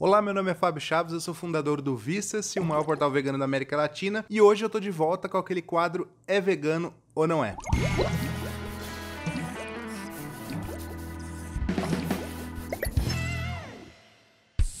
Olá, meu nome é Fábio Chaves, eu sou fundador do Vistas, o maior portal vegano da América Latina, e hoje eu tô de volta com aquele quadro É Vegano ou Não É?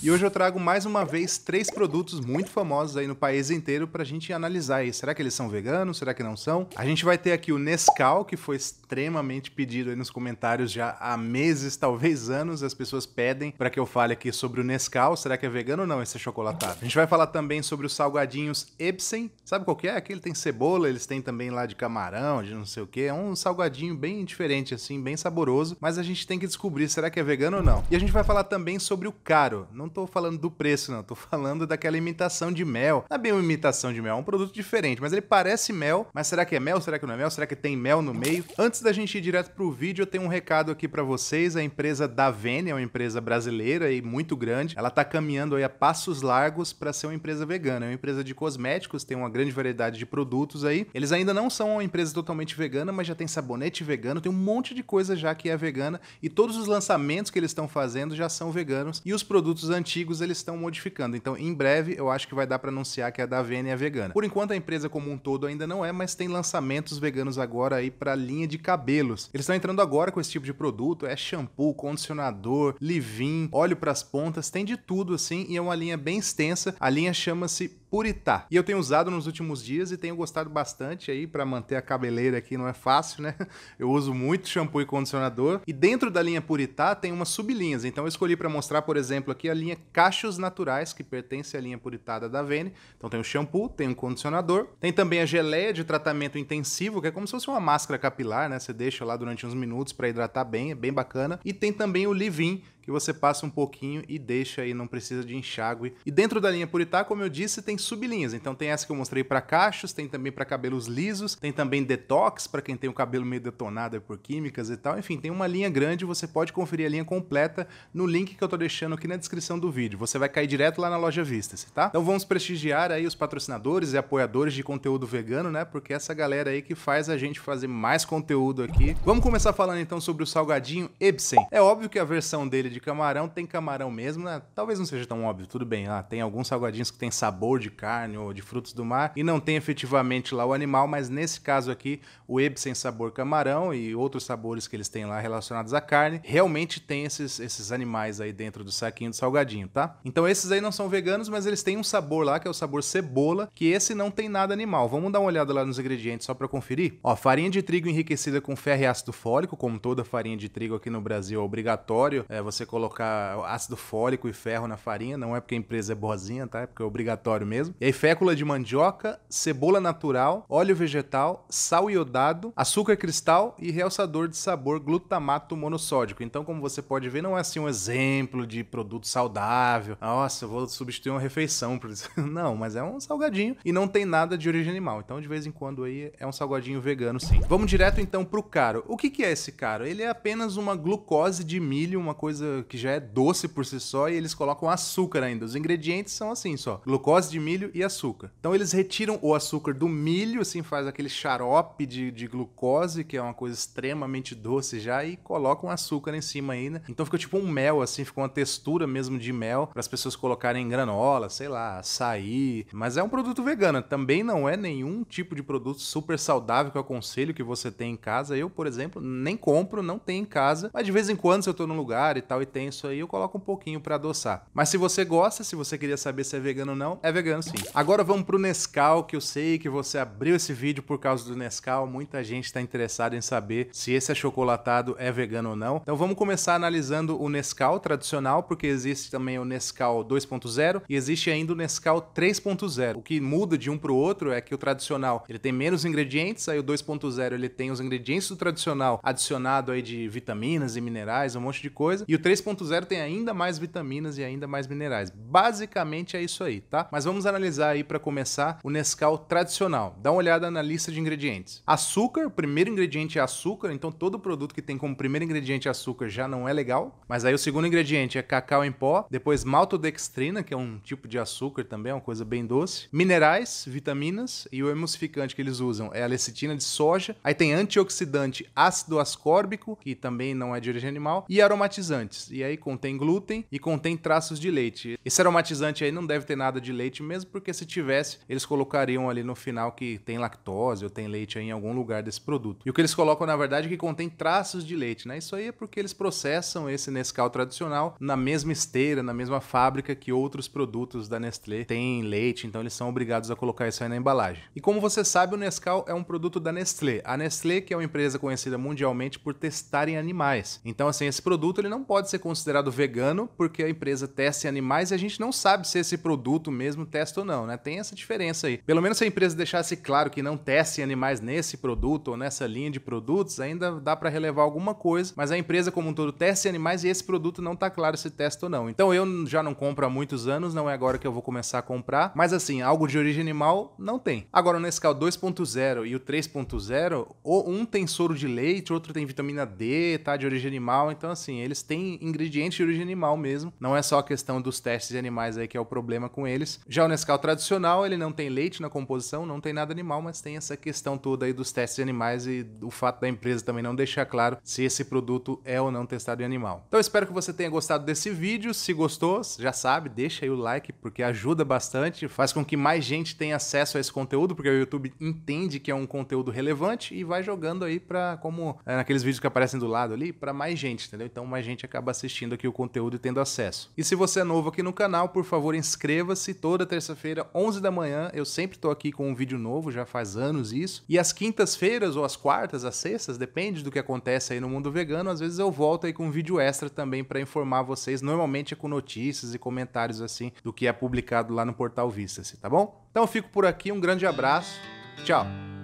E hoje eu trago mais uma vez três produtos muito famosos aí no país inteiro para a gente analisar aí. Será que eles são veganos? Será que não são? A gente vai ter aqui o Nescau, que foi extremamente pedido aí nos comentários já há meses, talvez anos. As pessoas pedem para que eu fale aqui sobre o Nescau. Será que é vegano ou não esse chocolatado? A gente vai falar também sobre os salgadinhos Ebsen. Sabe qual que é? Aqui ele tem cebola, eles têm também lá de camarão, de não sei o que. É um salgadinho bem diferente assim, bem saboroso. Mas a gente tem que descobrir, será que é vegano ou não? E a gente vai falar também sobre o caro. Não não tô falando do preço, não. Tô falando daquela imitação de mel. Não é bem uma imitação de mel, é um produto diferente, mas ele parece mel. Mas será que é mel? Será que não é mel? Será que tem mel no meio? Antes da gente ir direto pro vídeo, eu tenho um recado aqui para vocês. A empresa Davene é uma empresa brasileira e muito grande. Ela tá caminhando aí a passos largos para ser uma empresa vegana. É uma empresa de cosméticos, tem uma grande variedade de produtos aí. Eles ainda não são uma empresa totalmente vegana, mas já tem sabonete vegano, tem um monte de coisa já que é vegana e todos os lançamentos que eles estão fazendo já são veganos e os produtos antigos eles estão modificando. Então, em breve, eu acho que vai dar para anunciar que a é da Vene é vegana. Por enquanto, a empresa como um todo ainda não é, mas tem lançamentos veganos agora aí para linha de cabelos. Eles estão entrando agora com esse tipo de produto, é shampoo, condicionador, leave-in, óleo para as pontas, tem de tudo assim, e é uma linha bem extensa. A linha chama-se Puritá. E eu tenho usado nos últimos dias e tenho gostado bastante aí para manter a cabeleira aqui, não é fácil, né? Eu uso muito shampoo e condicionador. E dentro da linha Puritá tem umas sublinhas. Então eu escolhi para mostrar, por exemplo, aqui a linha Cachos Naturais, que pertence à linha Puritá da Davene. Então tem o shampoo, tem o condicionador, tem também a geleia de tratamento intensivo, que é como se fosse uma máscara capilar, né? Você deixa lá durante uns minutos para hidratar bem, é bem bacana. E tem também o Livin, que você passa um pouquinho e deixa aí, não precisa de enxágue. E dentro da linha Puritá, como eu disse, tem sublinhas. Então tem essa que eu mostrei para cachos, tem também para cabelos lisos, tem também detox para quem tem o cabelo meio detonado por químicas e tal. Enfim, tem uma linha grande, você pode conferir a linha completa no link que eu tô deixando aqui na descrição do vídeo. Você vai cair direto lá na loja vistas tá? Então vamos prestigiar aí os patrocinadores e apoiadores de conteúdo vegano, né? Porque essa galera aí que faz a gente fazer mais conteúdo aqui. Vamos começar falando então sobre o salgadinho Ebsen. É óbvio que a versão dele de de camarão tem camarão mesmo, né? Talvez não seja tão óbvio, tudo bem. Ah, tem alguns salgadinhos que tem sabor de carne ou de frutos do mar e não tem efetivamente lá o animal, mas nesse caso aqui, o Ebsen sabor camarão e outros sabores que eles têm lá relacionados à carne, realmente tem esses, esses animais aí dentro do saquinho do salgadinho, tá? Então esses aí não são veganos, mas eles têm um sabor lá, que é o sabor cebola, que esse não tem nada animal. Vamos dar uma olhada lá nos ingredientes só para conferir? Ó, farinha de trigo enriquecida com ferro e ácido fólico, como toda farinha de trigo aqui no Brasil é obrigatório é, você colocar ácido fólico e ferro na farinha, não é porque a empresa é boazinha, tá? É porque é obrigatório mesmo. E aí, fécula de mandioca, cebola natural, óleo vegetal, sal iodado, açúcar cristal e realçador de sabor glutamato monossódico. Então, como você pode ver, não é assim um exemplo de produto saudável. Nossa, eu vou substituir uma refeição por isso. Não, mas é um salgadinho e não tem nada de origem animal. Então, de vez em quando aí é um salgadinho vegano, sim. Vamos direto então pro caro. O que, que é esse caro? Ele é apenas uma glucose de milho, uma coisa coisa que já é doce por si só e eles colocam açúcar ainda. Os ingredientes são assim só: glucose de milho e açúcar. Então eles retiram o açúcar do milho, assim, faz aquele xarope de, de glucose, que é uma coisa extremamente doce já, e colocam açúcar em cima ainda. Então fica tipo um mel, assim, fica uma textura mesmo de mel para as pessoas colocarem em granola, sei lá, açaí. Mas é um produto vegano, também não é nenhum tipo de produto super saudável que eu aconselho que você tenha em casa. Eu, por exemplo, nem compro, não tenho em casa, mas de vez em quando, se eu tô num lugar e tal, e tenso aí, eu coloco um pouquinho para adoçar. Mas se você gosta, se você queria saber se é vegano ou não, é vegano sim. Agora vamos pro Nescau, que eu sei que você abriu esse vídeo por causa do Nescau, muita gente está interessada em saber se esse achocolatado é vegano ou não. Então vamos começar analisando o Nescau tradicional, porque existe também o Nescau 2.0 e existe ainda o Nescau 3.0. O que muda de um para o outro é que o tradicional ele tem menos ingredientes, aí o 2.0 ele tem os ingredientes do tradicional adicionado aí de vitaminas e minerais, um monte de coisa, e o 3.0 tem ainda mais vitaminas e ainda mais minerais. Basicamente é isso aí, tá? Mas vamos analisar aí para começar o Nescau tradicional. Dá uma olhada na lista de ingredientes. Açúcar, o primeiro ingrediente é açúcar, então todo produto que tem como primeiro ingrediente açúcar já não é legal. Mas aí o segundo ingrediente é cacau em pó, depois maltodextrina, que é um tipo de açúcar também, é uma coisa bem doce, minerais, vitaminas e o emulsificante que eles usam é a lecitina de soja. Aí tem antioxidante ácido ascórbico, que também não é de origem animal, e aromatizantes aromatizantes. E aí contém glúten e contém traços de leite. Esse aromatizante aí não deve ter nada de leite mesmo, porque se tivesse, eles colocariam ali no final que tem lactose ou tem leite aí em algum lugar desse produto. E o que eles colocam, na verdade, é que contém traços de leite, né? Isso aí é porque eles processam esse Nescau tradicional na mesma esteira, na mesma fábrica que outros produtos da Nestlé têm leite, então eles são obrigados a colocar isso aí na embalagem. E como você sabe, o Nescau é um produto da Nestlé. A Nestlé, que é uma empresa conhecida mundialmente por testar em animais. Então, assim, esse produto ele não pode pode ser considerado vegano porque a empresa testa em animais e a gente não sabe se esse produto mesmo testa ou não, né? Tem essa diferença aí. Pelo menos se a empresa deixasse claro que não testa em animais nesse produto ou nessa linha de produtos, ainda dá para relevar alguma coisa, mas a empresa como um todo testa em animais e esse produto não tá claro se testa ou não. Então eu já não compro há muitos anos, não é agora que eu vou começar a comprar, mas assim, algo de origem animal não tem. Agora o Nescau 2.0 e o 3.0, um tem soro de leite, outro tem vitamina D, tá de origem animal, então assim, eles têm ingrediente ingredientes de origem animal mesmo. Não é só a questão dos testes de animais aí que é o problema com eles. Já o Nescau tradicional, ele não tem leite na composição, não tem nada animal, mas tem essa questão toda aí dos testes de animais e o fato da empresa também não deixar claro se esse produto é ou não testado em animal. Então espero que você tenha gostado desse vídeo. Se gostou, já sabe, deixa aí o like porque ajuda bastante, faz com que mais gente tenha acesso a esse conteúdo, porque o YouTube entende que é um conteúdo relevante e vai jogando aí para como é, naqueles vídeos que aparecem do lado ali, para mais gente, entendeu? Então mais gente acaba acaba assistindo aqui o conteúdo e tendo acesso. E se você é novo aqui no canal, por favor, inscreva-se. Toda terça-feira, 11 da manhã, eu sempre estou aqui com um vídeo novo, já faz anos isso. E às quintas-feiras ou às quartas, às sextas, depende do que acontece aí no mundo vegano, às vezes eu volto aí com um vídeo extra também para informar vocês, normalmente é com notícias e comentários assim do que é publicado lá no portal vista tá bom? Então fico por aqui, um grande abraço. Tchau.